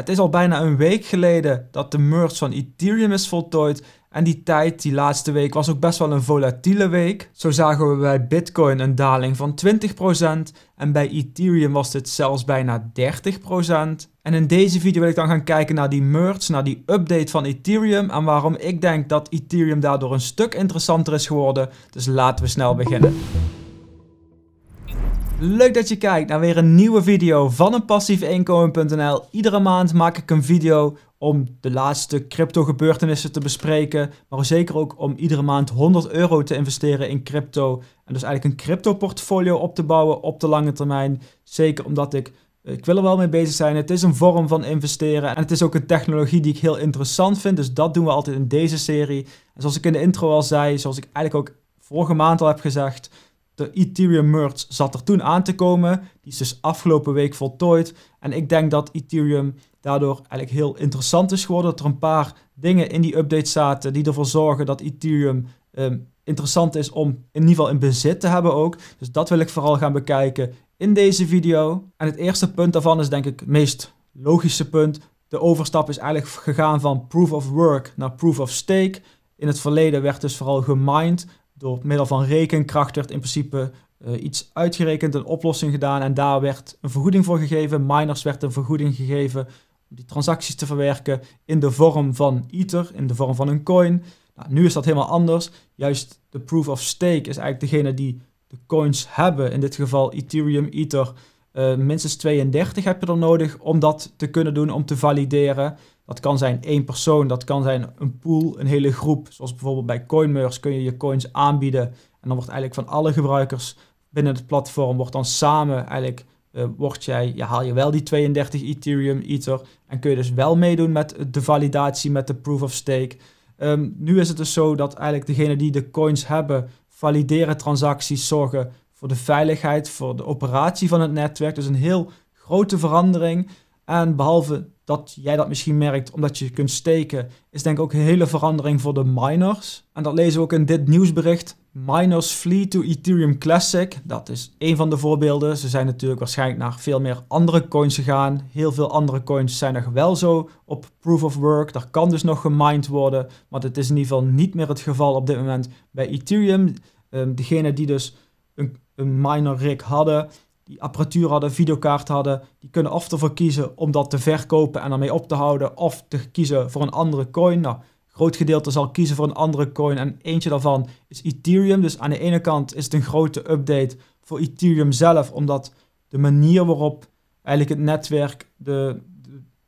Het is al bijna een week geleden dat de merge van Ethereum is voltooid en die tijd, die laatste week, was ook best wel een volatiele week. Zo zagen we bij Bitcoin een daling van 20% en bij Ethereum was dit zelfs bijna 30%. En in deze video wil ik dan gaan kijken naar die merge, naar die update van Ethereum en waarom ik denk dat Ethereum daardoor een stuk interessanter is geworden. Dus laten we snel beginnen. Leuk dat je kijkt naar weer een nieuwe video van een passiefinkomen.nl. Iedere maand maak ik een video om de laatste crypto gebeurtenissen te bespreken. Maar zeker ook om iedere maand 100 euro te investeren in crypto. En dus eigenlijk een crypto portfolio op te bouwen op de lange termijn. Zeker omdat ik ik wil er wel mee bezig zijn. Het is een vorm van investeren. En het is ook een technologie die ik heel interessant vind. Dus dat doen we altijd in deze serie. En zoals ik in de intro al zei, zoals ik eigenlijk ook vorige maand al heb gezegd. De Ethereum merge zat er toen aan te komen. Die is dus afgelopen week voltooid. En ik denk dat Ethereum daardoor eigenlijk heel interessant is geworden. Dat er een paar dingen in die update zaten die ervoor zorgen dat Ethereum ehm, interessant is om in ieder geval in bezit te hebben ook. Dus dat wil ik vooral gaan bekijken in deze video. En het eerste punt daarvan is denk ik het meest logische punt. De overstap is eigenlijk gegaan van proof of work naar proof of stake. In het verleden werd dus vooral gemined door middel van rekenkracht werd in principe eh, iets uitgerekend, een oplossing gedaan en daar werd een vergoeding voor gegeven. Miners werd een vergoeding gegeven om die transacties te verwerken in de vorm van Ether, in de vorm van een coin. Nou, nu is dat helemaal anders. Juist de proof of stake is eigenlijk degene die de coins hebben, in dit geval Ethereum, Ether. Eh, minstens 32 heb je er nodig om dat te kunnen doen, om te valideren. Dat kan zijn één persoon, dat kan zijn een pool, een hele groep. Zoals bijvoorbeeld bij CoinMers kun je je coins aanbieden. En dan wordt eigenlijk van alle gebruikers binnen het platform, wordt dan samen eigenlijk, uh, eh, wordt jij, ja, haal je wel die 32 Ethereum Ether. En kun je dus wel meedoen met de validatie, met de proof of stake. Ehm, nu is het dus zo dat eigenlijk degenen die de coins hebben, valideren transacties, zorgen voor de veiligheid, voor de operatie van het netwerk. Dus een heel grote verandering. En behalve dat jij dat misschien merkt omdat je kunt steken, is denk ik ook een hele verandering voor de miners. En dat lezen we ook in dit nieuwsbericht. Miners flee to Ethereum Classic. Dat is één van de voorbeelden. Ze zijn natuurlijk waarschijnlijk naar veel meer andere coins gegaan. Heel veel andere coins zijn nog wel zo op proof of work. Daar kan dus nog gemined worden. Maar het is in ieder geval niet meer het geval op dit moment bij Ethereum. Um, degene die dus een, een miner rig hadden, die apparatuur hadden, videokaart hadden, die kunnen of ervoor kiezen om dat te verkopen en daarmee op te houden, of te kiezen voor een andere coin. Nou, groot gedeelte zal kiezen voor een andere coin en eentje daarvan is Ethereum. Dus aan de ene kant is het een grote update voor Ethereum zelf, omdat de manier waarop eigenlijk het netwerk, de,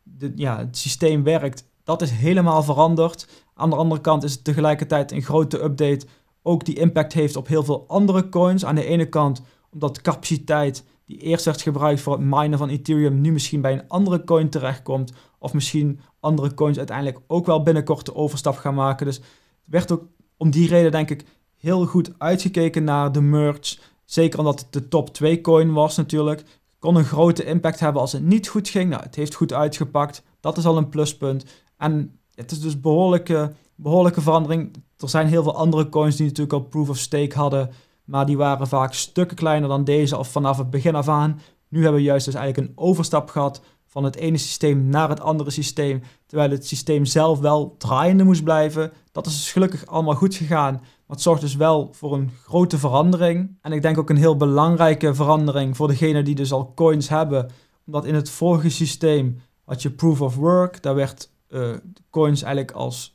de ja, het systeem werkt, dat is helemaal veranderd. Aan de andere kant is het tegelijkertijd een grote update ook die impact heeft op heel veel andere coins. Aan de ene kant omdat de capaciteit die eerst werd gebruikt voor het minen van Ethereum nu misschien bij een andere coin terechtkomt. Of misschien andere coins uiteindelijk ook wel binnenkort de overstap gaan maken. Dus het werd ook om die reden denk ik heel goed uitgekeken naar de merge. Zeker omdat het de top 2 coin was natuurlijk. Kon een grote impact hebben als het niet goed ging. Nou, het heeft goed uitgepakt. Dat is al een pluspunt. En het is dus behoorlijke, behoorlijke verandering. Er zijn heel veel andere coins die natuurlijk al proof of stake hadden. Maar die waren vaak stukken kleiner dan deze of vanaf het begin af aan. Nu hebben we juist dus eigenlijk een overstap gehad van het ene systeem naar het andere systeem. Terwijl het systeem zelf wel draaiende moest blijven. Dat is dus gelukkig allemaal goed gegaan. Maar het zorgt dus wel voor een grote verandering. En ik denk ook een heel belangrijke verandering voor degene die dus al coins hebben. Omdat in het vorige systeem had je proof of work. Daar werd eh, coins eigenlijk als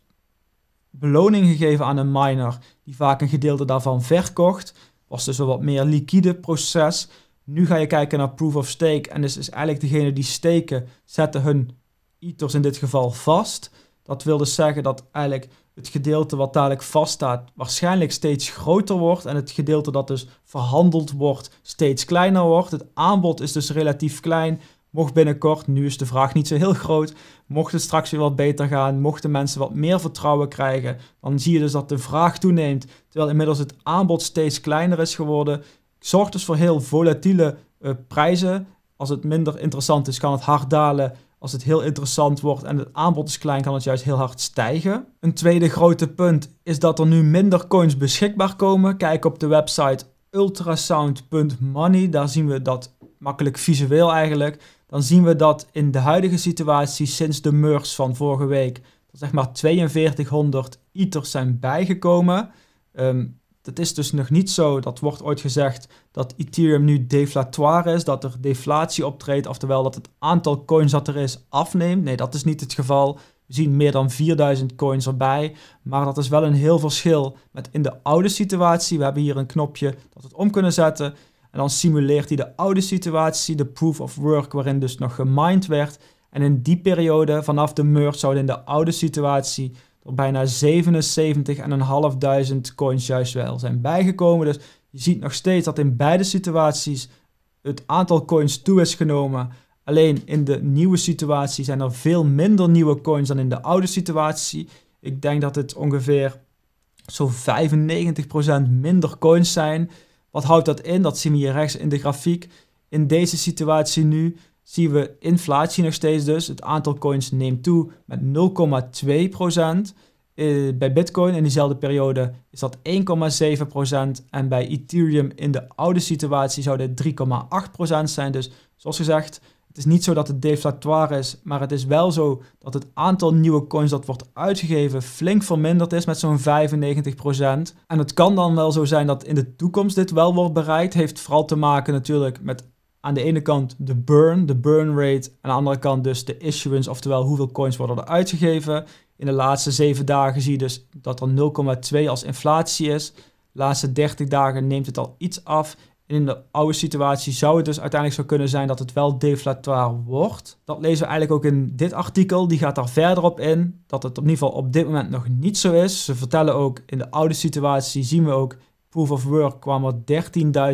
beloning gegeven aan een miner die vaak een gedeelte daarvan verkocht. Was dus een wat meer liquide proces. Nu ga je kijken naar proof of stake en dus is eigenlijk degene die steken zetten hun ethers in dit geval vast. Dat wil dus zeggen dat eigenlijk het gedeelte wat dadelijk vaststaat waarschijnlijk steeds groter wordt en het gedeelte dat dus verhandeld wordt steeds kleiner wordt. Het aanbod is dus relatief klein, Mocht binnenkort, nu is de vraag niet zo heel groot, mocht het straks weer wat beter gaan, mochten mensen wat meer vertrouwen krijgen, dan zie je dus dat de vraag toeneemt, terwijl inmiddels het aanbod steeds kleiner is geworden. Zorgt dus voor heel volatiele eh, prijzen. Als het minder interessant is, kan het hard dalen. Als het heel interessant wordt en het aanbod is klein, kan het juist heel hard stijgen. Een tweede grote punt is dat er nu minder coins beschikbaar komen. Kijk op de website ultrasound.money, daar zien we dat makkelijk visueel eigenlijk dan zien we dat in de huidige situatie sinds de MERS van vorige week er zeg maar 4200 ITERs zijn bijgekomen. Um, dat is dus nog niet zo, dat wordt ooit gezegd, dat Ethereum nu deflatoire is, dat er deflatie optreedt, oftewel dat het aantal coins dat er is afneemt. Nee, dat is niet het geval. We zien meer dan 4000 coins erbij, maar dat is wel een heel verschil met in de oude situatie. We hebben hier een knopje dat we het om kunnen zetten. En dan simuleert hij de oude situatie, de proof of work, waarin dus nog gemined werd. En in die periode, vanaf de merge, zouden in de oude situatie er bijna 77.500 coins juist wel zijn bijgekomen. Dus je ziet nog steeds dat in beide situaties het aantal coins toe is genomen. Alleen in de nieuwe situatie zijn er veel minder nieuwe coins dan in de oude situatie. Ik denk dat het ongeveer zo'n 95% minder coins zijn. Wat houdt dat in? Dat zien we hier rechts in de grafiek. In deze situatie nu zien we inflatie nog steeds dus. Het aantal coins neemt toe met 0,2%. Eh, bij Bitcoin in diezelfde periode is dat 1,7%. En bij Ethereum in de oude situatie zou dit 3,8% zijn. Dus zoals gezegd, het is niet zo dat het deflatoire is, maar het is wel zo dat het aantal nieuwe coins dat wordt uitgegeven flink verminderd is met zo'n 95%. En het kan dan wel zo zijn dat in de toekomst dit wel wordt bereikt. Heeft vooral te maken natuurlijk met aan de ene kant de burn, de burn rate. Aan de andere kant dus de issuance, oftewel hoeveel coins worden er uitgegeven. In de laatste 7 dagen zie je dus dat er 0,2 als inflatie is. De laatste 30 dagen neemt het al iets af in de oude situatie zou het dus uiteindelijk zo kunnen zijn dat het wel deflatoir wordt. Dat lezen we eigenlijk ook in dit artikel. Die gaat daar verder op in dat het in ieder op dit moment nog niet zo is. Ze vertellen ook in de oude situatie zien we ook proof of work kwamen er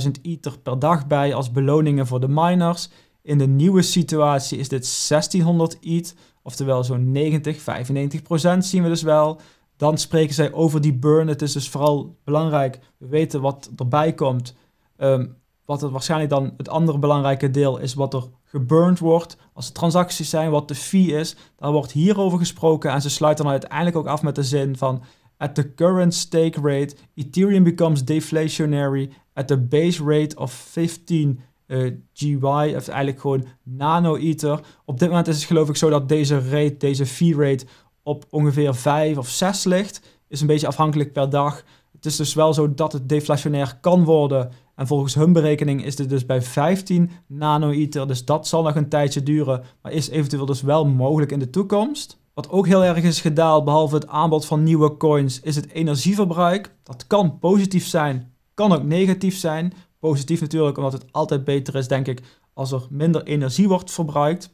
13.000 ether per dag bij als beloningen voor de miners. In de nieuwe situatie is dit 1600 ETH, oftewel zo'n 90, 95 procent zien we dus wel. Dan spreken zij over die burn. Het is dus vooral belangrijk, we weten wat erbij komt. Ehm, wat het waarschijnlijk dan het andere belangrijke deel is wat er geburnt wordt. Als er transacties zijn, wat de fee is. Daar wordt hierover gesproken en ze sluiten dan uiteindelijk ook af met de zin van... At the current stake rate, Ethereum becomes deflationary at the base rate of 15 eh, GY, of eigenlijk gewoon nano-ether. Op dit moment is het geloof ik zo dat deze rate, deze fee rate, op ongeveer 5 of 6 ligt. Is een beetje afhankelijk per dag. Het is dus wel zo dat het deflationair kan worden en volgens hun berekening is dit dus bij 15 nanoiter, dus dat zal nog een tijdje duren, maar is eventueel dus wel mogelijk in de toekomst. Wat ook heel erg is gedaald, behalve het aanbod van nieuwe coins, is het energieverbruik. Dat kan positief zijn, kan ook negatief zijn. Positief natuurlijk, omdat het altijd beter is, denk ik, als er minder energie wordt verbruikt.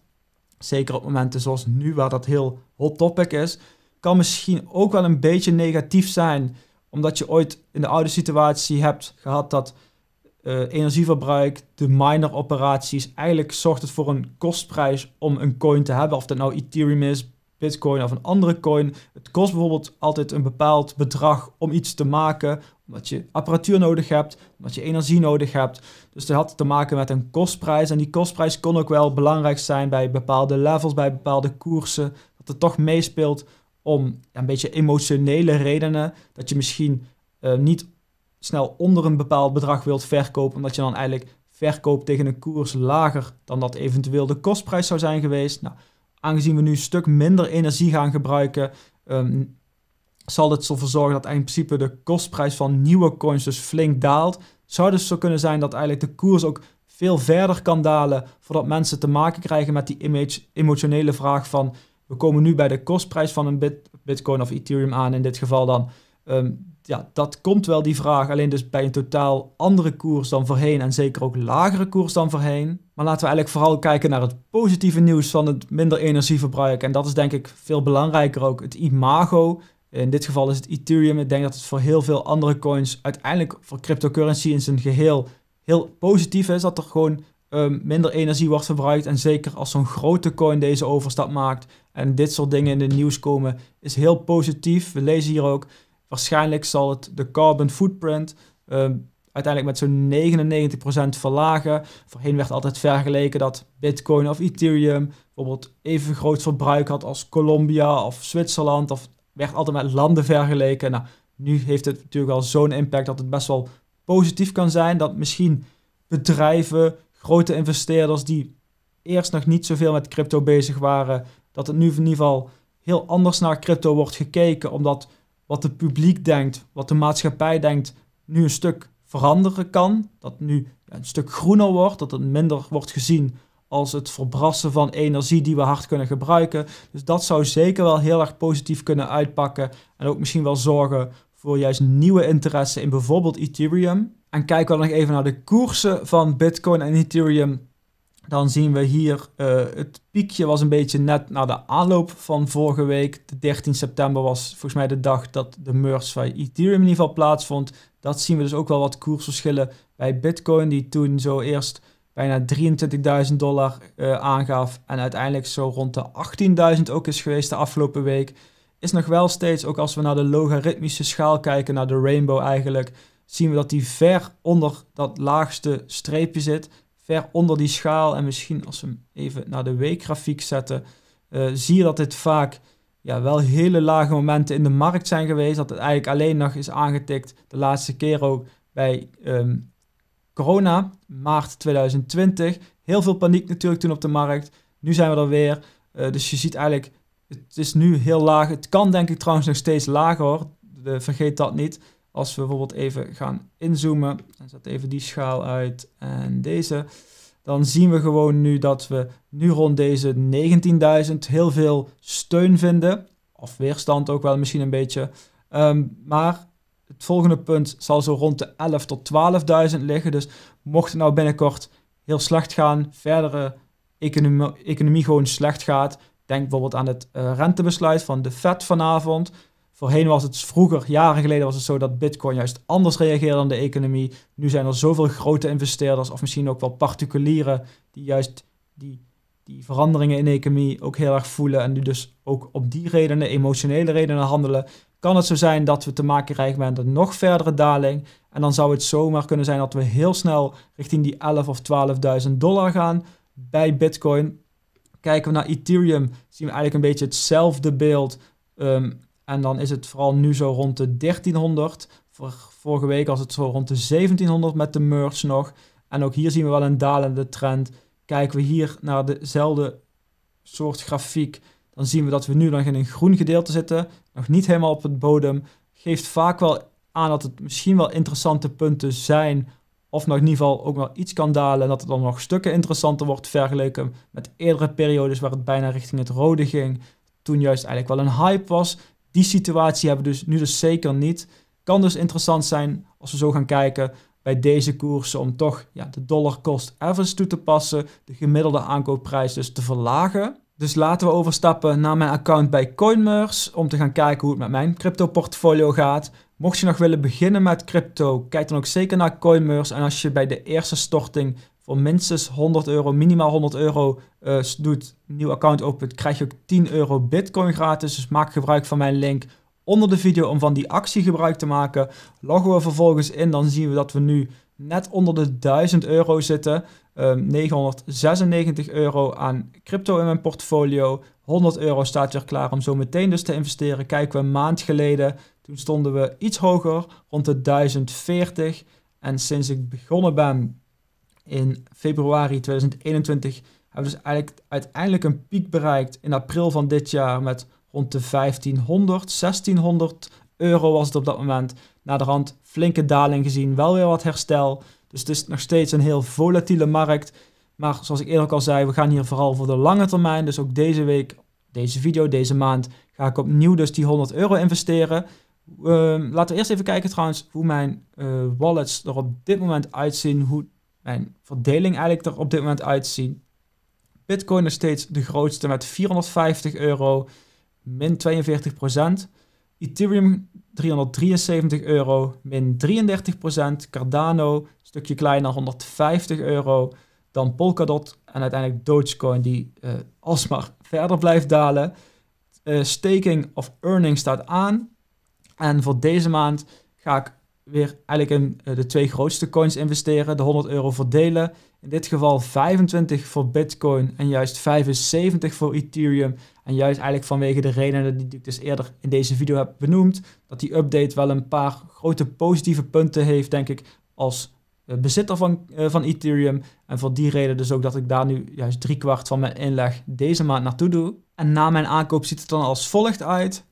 Zeker op momenten zoals nu, waar dat heel hot topic is. Kan misschien ook wel een beetje negatief zijn, omdat je ooit in de oude situatie hebt gehad dat eh, energieverbruik, de miner operaties. Eigenlijk zorgt het voor een kostprijs om een coin te hebben. Of dat nou Ethereum is, Bitcoin of een andere coin. Het kost bijvoorbeeld altijd een bepaald bedrag om iets te maken. Omdat je apparatuur nodig hebt, omdat je energie nodig hebt. Dus dat had te maken met een kostprijs. En die kostprijs kon ook wel belangrijk zijn bij bepaalde levels, bij bepaalde koersen. Dat het toch meespeelt om een beetje emotionele redenen. Dat je misschien uh, niet snel onder een bepaald bedrag wilt verkopen, omdat je dan eigenlijk verkoopt tegen een koers lager dan dat eventueel de kostprijs zou zijn geweest. Nou, aangezien we nu een stuk minder energie gaan gebruiken, ehm, zal dit ervoor zorgen dat in principe de kostprijs van nieuwe coins dus flink daalt. Zou dus zo kunnen zijn dat eigenlijk de koers ook veel verder kan dalen voordat mensen te maken krijgen met die image, emotionele vraag van we komen nu bij de kostprijs van een bitcoin of ethereum aan in dit geval dan. Ehm, ja, dat komt wel die vraag. Alleen dus bij een totaal andere koers dan voorheen. En zeker ook lagere koers dan voorheen. Maar laten we eigenlijk vooral kijken naar het positieve nieuws van het minder energieverbruik. En dat is denk ik veel belangrijker ook. Het imago. In dit geval is het Ethereum. Ik denk dat het voor heel veel andere coins, uiteindelijk voor cryptocurrency in zijn geheel, heel positief is. Dat er gewoon ehm, minder energie wordt verbruikt. En zeker als zo'n grote coin deze overstap maakt en dit soort dingen in de nieuws komen, is heel positief. We lezen hier ook waarschijnlijk zal het de carbon footprint ehm, uiteindelijk met zo'n 99% verlagen. Voorheen werd altijd vergeleken dat Bitcoin of Ethereum bijvoorbeeld even groot verbruik had als Colombia of Zwitserland. Of werd altijd met landen vergeleken. Nou, nu heeft het natuurlijk wel zo'n impact dat het best wel positief kan zijn. Dat misschien bedrijven, grote investeerders die eerst nog niet zoveel met crypto bezig waren, dat het nu in ieder geval heel anders naar crypto wordt gekeken, omdat wat het publiek denkt, wat de maatschappij denkt, nu een stuk veranderen kan. Dat nu een stuk groener wordt, dat het minder wordt gezien als het verbrassen van energie die we hard kunnen gebruiken. Dus dat zou zeker wel heel erg positief kunnen uitpakken en ook misschien wel zorgen voor juist nieuwe interesse in bijvoorbeeld Ethereum. En kijken we nog even naar de koersen van Bitcoin en Ethereum dan zien we hier, eh, het piekje was een beetje net na de aanloop van vorige week. De 13 september was volgens mij de dag dat de merge van Ethereum in ieder geval plaatsvond. Dat zien we dus ook wel wat koersverschillen bij Bitcoin, die toen zo eerst bijna 23.000 dollar eh, aangaf en uiteindelijk zo rond de 18.000 ook is geweest de afgelopen week. Is nog wel steeds, ook als we naar de logaritmische schaal kijken, naar de rainbow eigenlijk, zien we dat die ver onder dat laagste streepje zit ver onder die schaal. En misschien als we hem even naar de weekgrafiek zetten, eh, zie je dat dit vaak ja, wel hele lage momenten in de markt zijn geweest. Dat het eigenlijk alleen nog is aangetikt de laatste keer ook bij ehm, corona, maart 2020. Heel veel paniek natuurlijk toen op de markt. Nu zijn we er weer. Eh, dus je ziet eigenlijk, het is nu heel laag. Het kan denk ik trouwens nog steeds lager hoor. vergeet dat niet. Als we bijvoorbeeld even gaan inzoomen, en zet even die schaal uit en deze, dan zien we gewoon nu dat we nu rond deze 19.000 heel veel steun vinden. Of weerstand ook wel misschien een beetje. Ehm, maar het volgende punt zal zo rond de 11.000 tot 12.000 liggen. Dus mocht het nou binnenkort heel slecht gaan, verdere economie, gewoon slecht gaat. Denk bijvoorbeeld aan het eh, rentebesluit van de Fed vanavond. Voorheen was het vroeger, jaren geleden was het zo dat Bitcoin juist anders reageerde dan de economie. Nu zijn er zoveel grote investeerders of misschien ook wel particulieren die juist die, die veranderingen in de economie ook heel erg voelen en die dus ook op die redenen, emotionele redenen handelen. Kan het zo zijn dat we te maken krijgen met een nog verdere daling? En dan zou het zomaar kunnen zijn dat we heel snel richting die 11.000 of 12.000 dollar gaan bij Bitcoin. Kijken we naar Ethereum, zien we eigenlijk een beetje hetzelfde beeld. Ehm, en dan is het vooral nu zo rond de 1300. Vorige week was het zo rond de 1700 met de merge nog. En ook hier zien we wel een dalende trend. Kijken we hier naar dezelfde soort grafiek, dan zien we dat we nu nog in een groen gedeelte zitten. Nog niet helemaal op het bodem. Geeft vaak wel aan dat het misschien wel interessante punten zijn. Of nog in ieder geval ook wel iets kan dalen. En dat het dan nog stukken interessanter wordt vergeleken met eerdere periodes waar het bijna richting het rode ging. Toen juist eigenlijk wel een hype was die situatie hebben we dus nu dus zeker niet. Kan dus interessant zijn als we zo gaan kijken bij deze koersen om toch ja, de dollar cost average toe te passen, de gemiddelde aankoopprijs dus te verlagen. Dus laten we overstappen naar mijn account bij CoinMers om te gaan kijken hoe het met mijn crypto portfolio gaat. Mocht je nog willen beginnen met crypto, kijk dan ook zeker naar CoinMers. En als je bij de eerste storting voor minstens 100 euro, minimaal 100 euro eh, doet, nieuw account open, krijg je ook 10 euro bitcoin gratis. Dus maak gebruik van mijn link onder de video om van die actie gebruik te maken. Loggen we vervolgens in, dan zien we dat we nu net onder de 1000 euro zitten. 996 ehm, euro aan crypto in mijn portfolio. 100 euro staat weer klaar om zo meteen dus te investeren. Kijken we een maand geleden, toen stonden we iets hoger, rond de 1040. En sinds ik begonnen ben in februari 2021 hebben we dus eigenlijk uiteindelijk een piek bereikt in april van dit jaar met rond de 1500, 1600 euro was het op dat moment. Na de rand flinke daling gezien, wel weer wat herstel. Dus het is nog steeds een heel volatiele markt. Maar zoals ik eerder al zei, we gaan hier vooral voor de lange termijn. Dus ook deze week, deze video, deze maand ga ik opnieuw dus die 100 euro investeren. Ehm, laten we eerst even kijken trouwens hoe mijn eh, wallets er op dit moment uitzien. Hoe en verdeling eigenlijk er op dit moment uitzien. Bitcoin is steeds de grootste met 450 euro, min 42 procent. Ethereum 373 euro, min 33 procent. Cardano, een stukje kleiner, 150 euro. Dan Polkadot en uiteindelijk Dogecoin, die eh, alsmaar verder blijft dalen. Eh, staking of earning staat aan. En voor deze maand ga ik weer eigenlijk in eh, de twee grootste coins investeren. De 100 euro verdelen. In dit geval 25 voor Bitcoin en juist 75 voor Ethereum. En juist eigenlijk vanwege de redenen die ik dus eerder in deze video heb benoemd. Dat die update wel een paar grote positieve punten heeft, denk ik, als eh, bezitter van, eh, van Ethereum. En voor die reden dus ook dat ik daar nu juist driekwart van mijn inleg deze maand naartoe doe. En na mijn aankoop ziet het dan als volgt uit.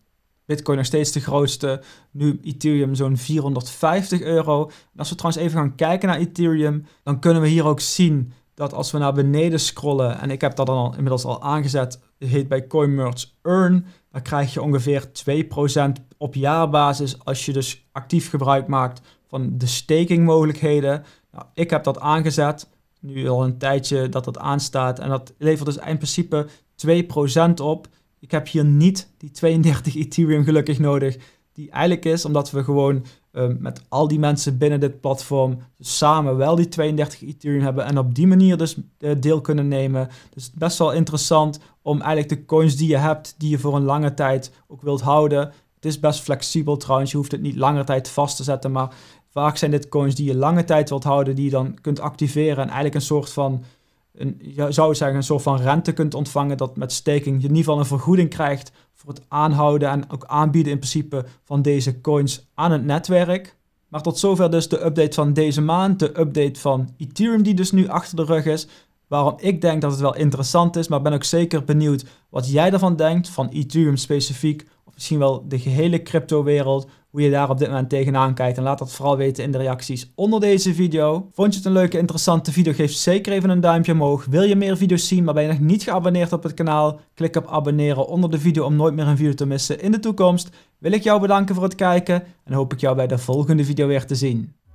Bitcoin nog steeds de grootste. Nu Ethereum zo'n 450 euro. En als we trouwens even gaan kijken naar Ethereum, dan kunnen we hier ook zien dat als we naar beneden scrollen, en ik heb dat dan inmiddels al aangezet, heet bij CoinMerge Earn, dan krijg je ongeveer 2% op jaarbasis als je dus actief gebruik maakt van de stakingmogelijkheden. Nou, ik heb dat aangezet, nu al een tijdje dat dat aanstaat, en dat levert dus in principe 2% op. Ik heb hier niet die 32 Ethereum gelukkig nodig, die eigenlijk is omdat we gewoon ehm, met al die mensen binnen dit platform samen wel die 32 Ethereum hebben en op die manier dus eh, deel kunnen nemen. Dus best wel interessant om eigenlijk de coins die je hebt, die je voor een lange tijd ook wilt houden. Het is best flexibel trouwens, je hoeft het niet langer tijd vast te zetten, maar vaak zijn dit coins die je lange tijd wilt houden, die je dan kunt activeren en eigenlijk een soort van een, je zou zeggen, een soort van rente kunt ontvangen. Dat met staking je in ieder geval een vergoeding krijgt voor het aanhouden en ook aanbieden in principe van deze coins aan het netwerk. Maar tot zover dus de update van deze maand, de update van Ethereum die dus nu achter de rug is. Waarom ik denk dat het wel interessant is, maar ben ook zeker benieuwd wat jij ervan denkt, van Ethereum specifiek, of misschien wel de gehele cryptowereld hoe je daar op dit moment tegenaan kijkt. En laat dat vooral weten in de reacties onder deze video. Vond je het een leuke, interessante video? Geef zeker even een duimpje omhoog. Wil je meer video's zien, maar ben je nog niet geabonneerd op het kanaal? Klik op abonneren onder de video om nooit meer een video te missen in de toekomst. Wil ik jou bedanken voor het kijken en hoop ik jou bij de volgende video weer te zien.